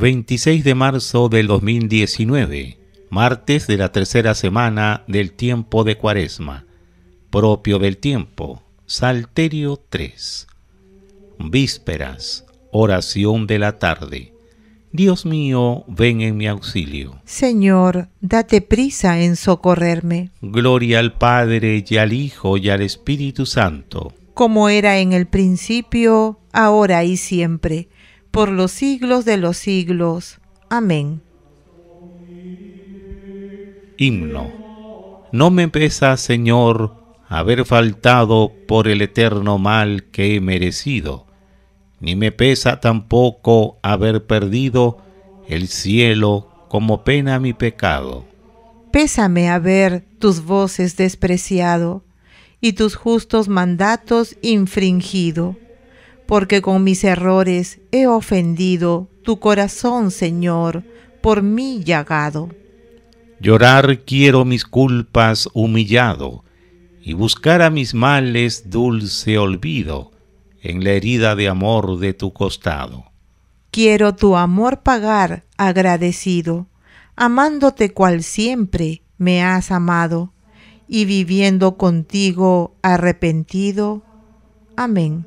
26 de marzo del 2019, martes de la tercera semana del tiempo de Cuaresma, propio del tiempo, Salterio 3. Vísperas, oración de la tarde. Dios mío, ven en mi auxilio. Señor, date prisa en socorrerme. Gloria al Padre y al Hijo y al Espíritu Santo. Como era en el principio, ahora y siempre por los siglos de los siglos. Amén. Himno. No me pesa, Señor, haber faltado por el eterno mal que he merecido, ni me pesa tampoco haber perdido el cielo como pena mi pecado. Pésame haber tus voces despreciado y tus justos mandatos infringido porque con mis errores he ofendido tu corazón, Señor, por mí llagado. Llorar quiero mis culpas humillado, y buscar a mis males dulce olvido en la herida de amor de tu costado. Quiero tu amor pagar agradecido, amándote cual siempre me has amado, y viviendo contigo arrepentido. Amén.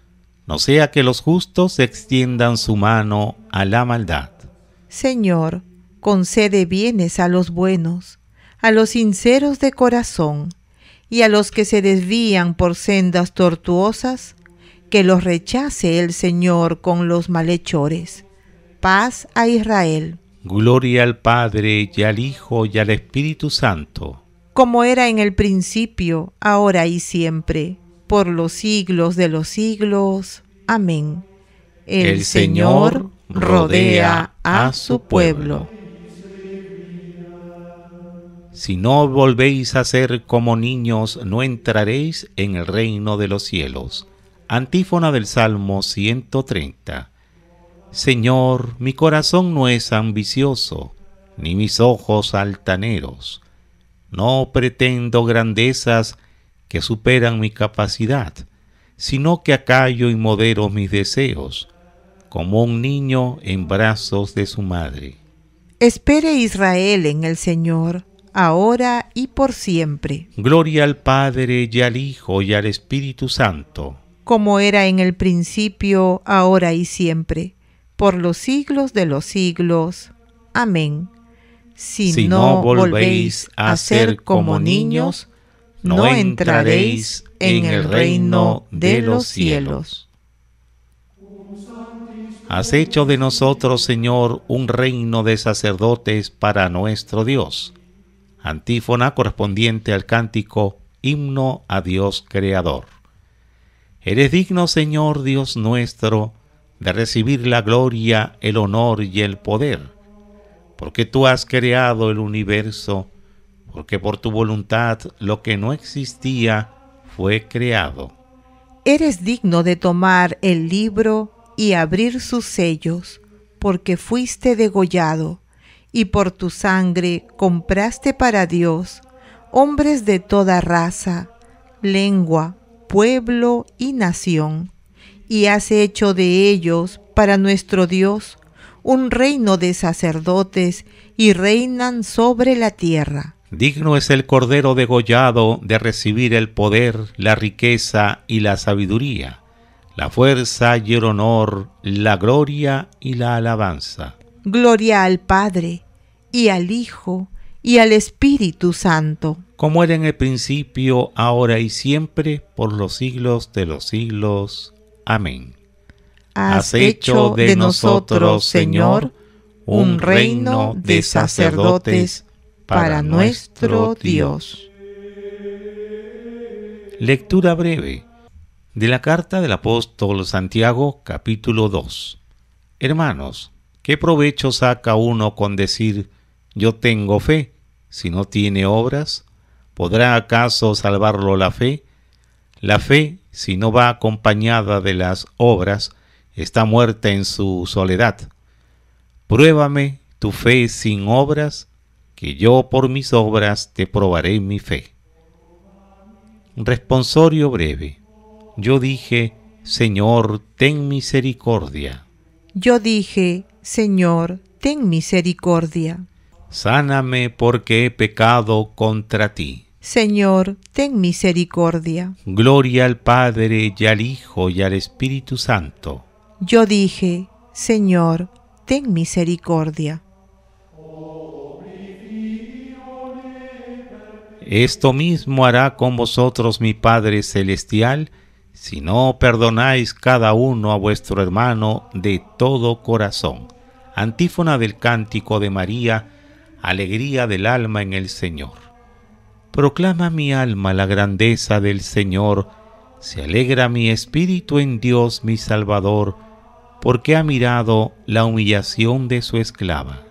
no sea que los justos extiendan su mano a la maldad. Señor, concede bienes a los buenos, a los sinceros de corazón, y a los que se desvían por sendas tortuosas, que los rechace el Señor con los malhechores. Paz a Israel. Gloria al Padre y al Hijo y al Espíritu Santo. Como era en el principio, ahora y siempre por los siglos de los siglos. Amén. El, Señor rodea a su pueblo. Si no volvéis a ser como niños, no entraréis en el reino de los cielos. Antífona del Salmo 130. Señor, mi corazón no es ambicioso, ni mis ojos altaneros. No pretendo grandezas que superan mi capacidad, sino que acallo y modero mis deseos, como un niño en brazos de su madre. Espere Israel en el Señor, ahora y por siempre. Gloria al Padre y al Hijo y al Espíritu Santo. Como era en el principio, ahora y siempre, por los siglos de los siglos. Amén. Si, si no, volvéis a ser como niños, no entraréis en el reino de los cielos. Has hecho de nosotros, Señor, un reino de sacerdotes para nuestro Dios. Antífona correspondiente al cántico Himno a Dios Creador. Eres digno, Señor Dios nuestro, de recibir la gloria, el honor y el poder, porque tú has creado el universo porque por tu voluntad lo que no existía fue creado. Eres digno de tomar el libro y abrir sus sellos, porque fuiste degollado, y por tu sangre compraste para Dios hombres de toda raza, lengua, pueblo y nación, y has hecho de ellos para nuestro Dios un reino de sacerdotes y reinan sobre la tierra. Digno es el Cordero degollado de recibir el poder, la riqueza y la sabiduría, la fuerza y el honor, la gloria y la alabanza. Gloria al Padre, y al Hijo, y al Espíritu Santo. Como era en el principio, ahora y siempre, por los siglos de los siglos. Amén. Has hecho de nosotros, Señor, un reino de sacerdotes para nuestro Dios. Lectura breve de la carta del apóstol Santiago capítulo 2. Hermanos, ¿qué provecho saca uno con decir yo tengo fe si no tiene obras? ¿Podrá acaso salvarlo la fe? La fe, si no va acompañada de las obras, está muerta en su soledad. Pruébame tu fe sin obras que yo por mis obras te probaré mi fe. Responsorio breve. Yo dije, Señor, ten misericordia. Yo dije, Señor, ten misericordia. Sáname porque he pecado contra ti. Señor, ten misericordia. Gloria al Padre y al Hijo y al Espíritu Santo. Yo dije, Señor, ten misericordia. Esto mismo hará con vosotros mi Padre Celestial, si no perdonáis cada uno a vuestro hermano de todo corazón. Antífona del cántico de María, alegría del alma en el Señor. Proclama mi alma la grandeza del Señor, se alegra mi espíritu en Dios mi Salvador, porque ha mirado la humillación de su esclava.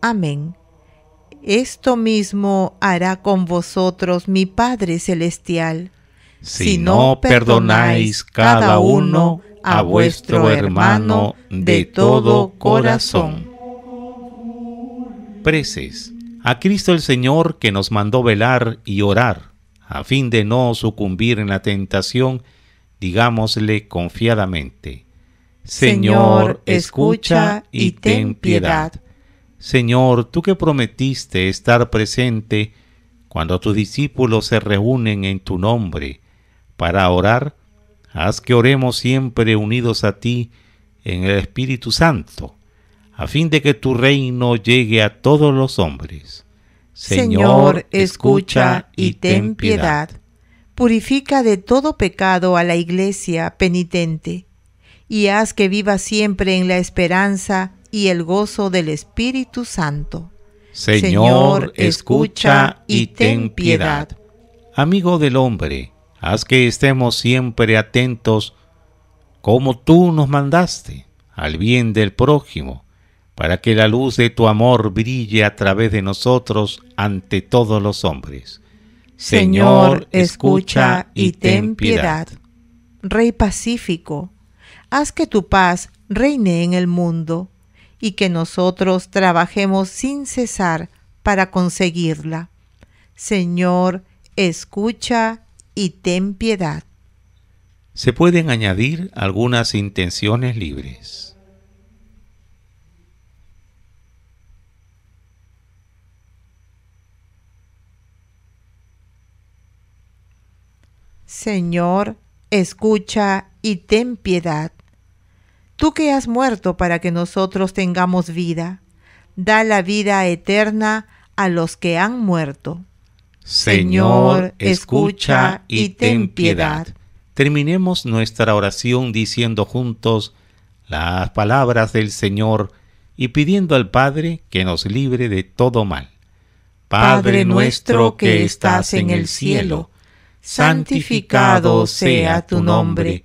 Amén. Esto mismo hará con vosotros mi Padre Celestial. Si, no perdonáis cada uno a vuestro hermano de todo corazón. Preces a Cristo el Señor que nos mandó velar y orar, a fin de no sucumbir en la tentación, digámosle confiadamente, Señor, escucha y ten piedad. Señor, tú que prometiste estar presente cuando tus discípulos se reúnen en tu nombre para orar, haz que oremos siempre unidos a ti en el Espíritu Santo, a fin de que tu reino llegue a todos los hombres. Señor, escucha y ten piedad. Purifica de todo pecado a la iglesia penitente, y haz que viva siempre en la esperanza y el gozo del Espíritu Santo. Señor, escucha y ten piedad. Amigo del hombre, haz que estemos siempre atentos como tú nos mandaste al bien del prójimo, para que la luz de tu amor brille a través de nosotros ante todos los hombres. Señor, escucha y ten piedad. Rey pacífico, haz que tu paz reine en el mundo y que nosotros trabajemos sin cesar para conseguirla. Señor, escucha y ten piedad. Se pueden añadir algunas intenciones libres. Señor, escucha y ten piedad tú que has muerto para que nosotros tengamos vida, da la vida eterna a los que han muerto. Señor, escucha y ten piedad. Terminemos nuestra oración diciendo juntos las palabras del Señor y pidiendo al Padre que nos libre de todo mal. Padre nuestro que estás en el cielo, santificado sea tu nombre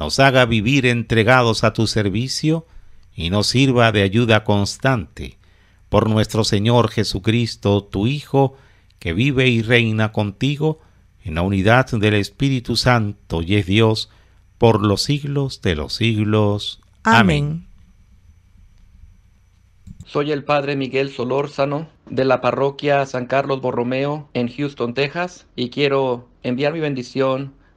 nos haga vivir entregados a tu servicio y nos sirva de ayuda constante. Por nuestro Señor Jesucristo, tu Hijo, que vive y reina contigo en la unidad del Espíritu Santo y es Dios por los siglos de los siglos. Amén. Soy el Padre Miguel Solórzano de la parroquia San Carlos Borromeo en Houston, Texas, y quiero enviar mi bendición